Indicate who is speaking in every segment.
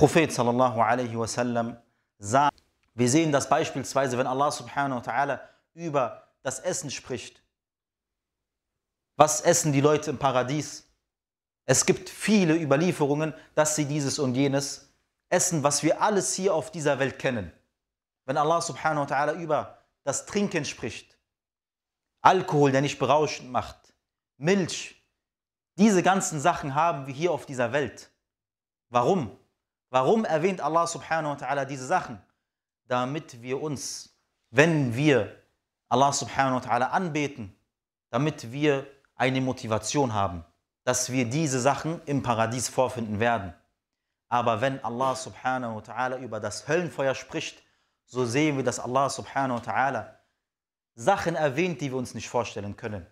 Speaker 1: Prophet sallallahu alaihi wasallam sah. Wir sehen das beispielsweise, wenn Allah subhanahu wa ta'ala über das Essen spricht. Was essen die Leute im Paradies? Es gibt viele Überlieferungen, dass sie dieses und jenes essen, was wir alles hier auf dieser Welt kennen. Wenn Allah subhanahu wa ta'ala über das Trinken spricht, Alkohol, der nicht berauschend macht, Milch, diese ganzen Sachen haben wir hier auf dieser Welt. Warum? Warum erwähnt Allah subhanahu wa ta'ala diese Sachen? Damit wir uns, wenn wir Allah subhanahu wa ta'ala anbeten, damit wir eine Motivation haben, dass wir diese Sachen im Paradies vorfinden werden. Aber wenn Allah subhanahu wa ta'ala über das Höllenfeuer spricht, so sehen wir, dass Allah subhanahu wa ta'ala Sachen erwähnt, die wir uns nicht vorstellen können.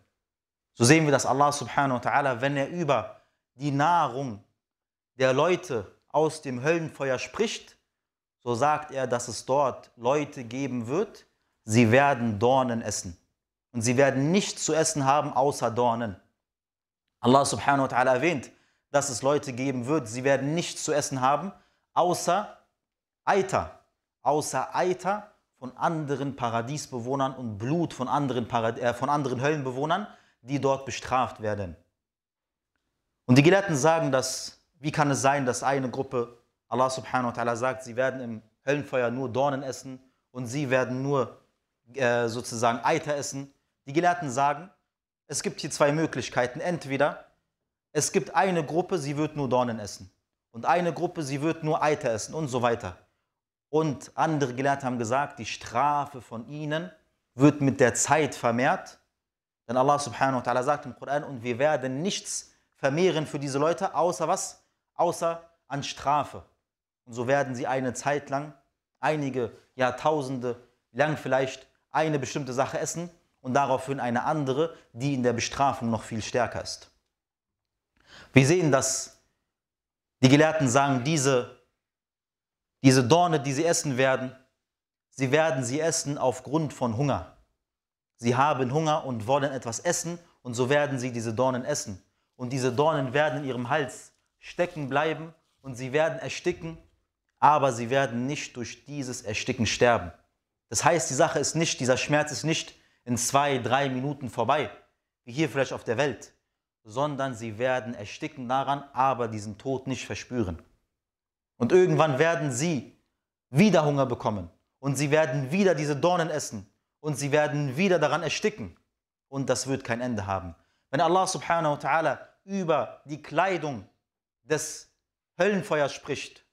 Speaker 1: So sehen wir, dass Allah subhanahu wa ta'ala, wenn er über die Nahrung der Leute aus dem Höllenfeuer spricht, so sagt er, dass es dort Leute geben wird, sie werden Dornen essen. Und sie werden nichts zu essen haben außer Dornen. Allah subhanahu wa ta'ala erwähnt, dass es Leute geben wird, sie werden nichts zu essen haben außer Eiter. Außer Eiter von anderen Paradiesbewohnern und Blut von anderen, Parad äh, von anderen Höllenbewohnern, die dort bestraft werden. Und die Gelehrten sagen, dass wie kann es sein, dass eine Gruppe, Allah subhanahu wa ta'ala sagt, sie werden im Höllenfeuer nur Dornen essen und sie werden nur äh, sozusagen Eiter essen? Die Gelehrten sagen, es gibt hier zwei Möglichkeiten. Entweder es gibt eine Gruppe, sie wird nur Dornen essen. Und eine Gruppe, sie wird nur Eiter essen und so weiter. Und andere Gelehrte haben gesagt, die Strafe von ihnen wird mit der Zeit vermehrt. Denn Allah subhanahu wa ta'ala sagt im Koran, und wir werden nichts vermehren für diese Leute, außer was? außer an Strafe. Und so werden sie eine Zeit lang, einige Jahrtausende lang vielleicht eine bestimmte Sache essen und daraufhin eine andere, die in der Bestrafung noch viel stärker ist. Wir sehen, dass die Gelehrten sagen, diese, diese Dorne, die sie essen werden, sie werden sie essen aufgrund von Hunger. Sie haben Hunger und wollen etwas essen und so werden sie diese Dornen essen. Und diese Dornen werden in ihrem Hals stecken bleiben und sie werden ersticken, aber sie werden nicht durch dieses Ersticken sterben. Das heißt, die Sache ist nicht, dieser Schmerz ist nicht in zwei, drei Minuten vorbei, wie hier vielleicht auf der Welt, sondern sie werden ersticken daran, aber diesen Tod nicht verspüren. Und irgendwann werden sie wieder Hunger bekommen und sie werden wieder diese Dornen essen und sie werden wieder daran ersticken und das wird kein Ende haben. Wenn Allah subhanahu wa ta'ala über die Kleidung des Höllenfeuers spricht,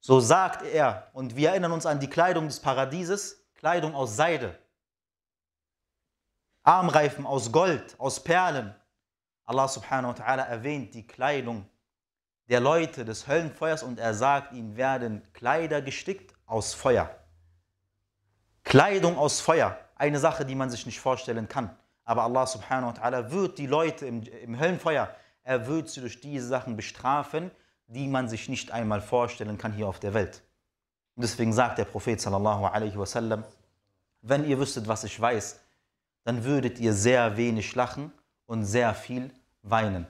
Speaker 1: so sagt er, und wir erinnern uns an die Kleidung des Paradieses, Kleidung aus Seide, Armreifen aus Gold, aus Perlen. Allah subhanahu wa ta'ala erwähnt die Kleidung der Leute des Höllenfeuers und er sagt, ihnen werden Kleider gestickt aus Feuer. Kleidung aus Feuer, eine Sache, die man sich nicht vorstellen kann. Aber Allah subhanahu wa ta'ala wird die Leute im, im Höllenfeuer er wird sie durch diese Sachen bestrafen, die man sich nicht einmal vorstellen kann hier auf der Welt. Und deswegen sagt der Prophet sallallahu alaihi wasallam, wenn ihr wüsstet, was ich weiß, dann würdet ihr sehr wenig lachen und sehr viel weinen.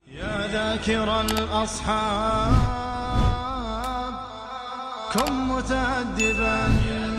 Speaker 1: Ja,